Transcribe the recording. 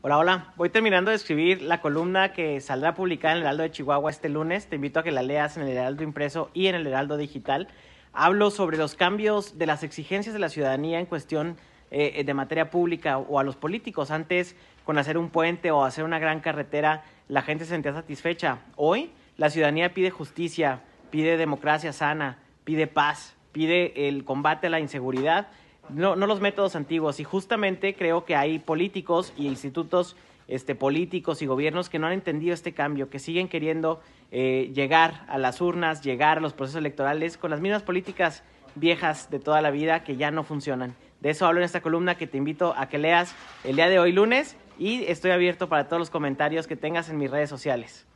Hola, hola. Voy terminando de escribir la columna que saldrá publicada en el Heraldo de Chihuahua este lunes. Te invito a que la leas en el Heraldo impreso y en el Heraldo digital. Hablo sobre los cambios de las exigencias de la ciudadanía en cuestión eh, de materia pública o a los políticos. Antes, con hacer un puente o hacer una gran carretera, la gente se sentía satisfecha. Hoy, la ciudadanía pide justicia, pide democracia sana, pide paz, pide el combate a la inseguridad no, no los métodos antiguos. Y justamente creo que hay políticos y institutos este, políticos y gobiernos que no han entendido este cambio, que siguen queriendo eh, llegar a las urnas, llegar a los procesos electorales con las mismas políticas viejas de toda la vida que ya no funcionan. De eso hablo en esta columna que te invito a que leas el día de hoy lunes y estoy abierto para todos los comentarios que tengas en mis redes sociales.